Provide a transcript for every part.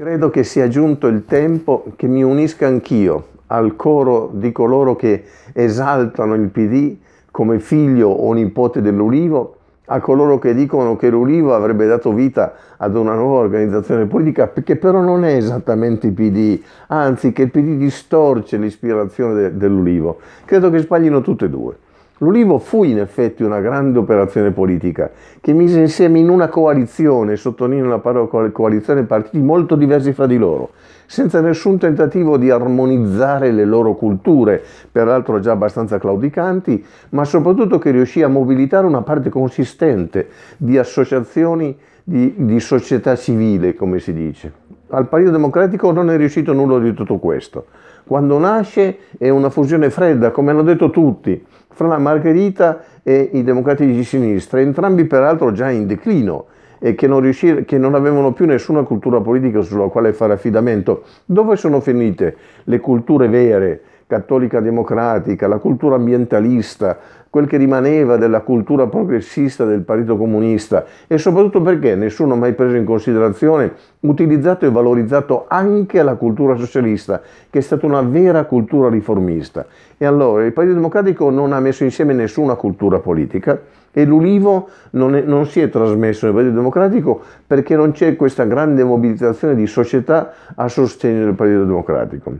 Credo che sia giunto il tempo che mi unisca anch'io al coro di coloro che esaltano il PD come figlio o nipote dell'Ulivo, a coloro che dicono che l'Ulivo avrebbe dato vita ad una nuova organizzazione politica, che però non è esattamente il PD, anzi che il PD distorce l'ispirazione de- dell'Ulivo. Credo che sbaglino tutte e due. L'Ulivo fu in effetti una grande operazione politica che mise insieme in una coalizione, sottolineo la parola coalizione, partiti molto diversi fra di loro, senza nessun tentativo di armonizzare le loro culture, peraltro già abbastanza claudicanti, ma soprattutto che riuscì a mobilitare una parte consistente di associazioni di, di società civile, come si dice. Al Partito Democratico non è riuscito nulla di tutto questo. Quando nasce è una fusione fredda, come hanno detto tutti, fra la Margherita e i democratici di sinistra, entrambi peraltro già in declino e che non, riuscire, che non avevano più nessuna cultura politica sulla quale fare affidamento. Dove sono finite le culture vere cattolica democratica, la cultura ambientalista, quel che rimaneva della cultura progressista del Partito Comunista e soprattutto perché nessuno ha mai preso in considerazione, utilizzato e valorizzato anche la cultura socialista, che è stata una vera cultura riformista. E allora il Partito Democratico non ha messo insieme nessuna cultura politica e l'ulivo non, è, non si è trasmesso nel Partito Democratico perché non c'è questa grande mobilitazione di società a sostegno del Partito Democratico.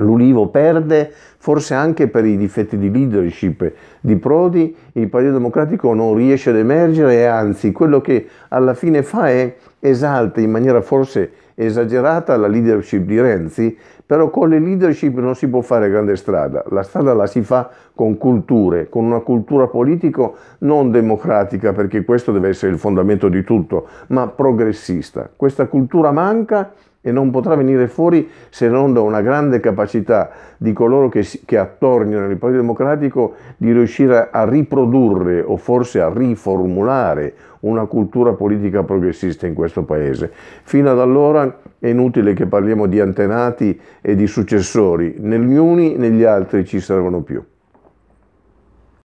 L'Ulivo perde, forse anche per i difetti di leadership di Prodi, il Partito Democratico non riesce ad emergere e anzi quello che alla fine fa è esalta in maniera forse esagerata la leadership di Renzi, però con le leadership non si può fare grande strada, la strada la si fa con culture, con una cultura politica non democratica, perché questo deve essere il fondamento di tutto, ma progressista. Questa cultura manca e non potrà venire fuori se non da una grande capacità di coloro che, che attorniano il Partito Democratico di riuscire a riprodurre o forse a riformulare una cultura politica progressista in questo Paese. Fino ad allora è inutile che parliamo di antenati e di successori, negli uni negli altri ci servono più.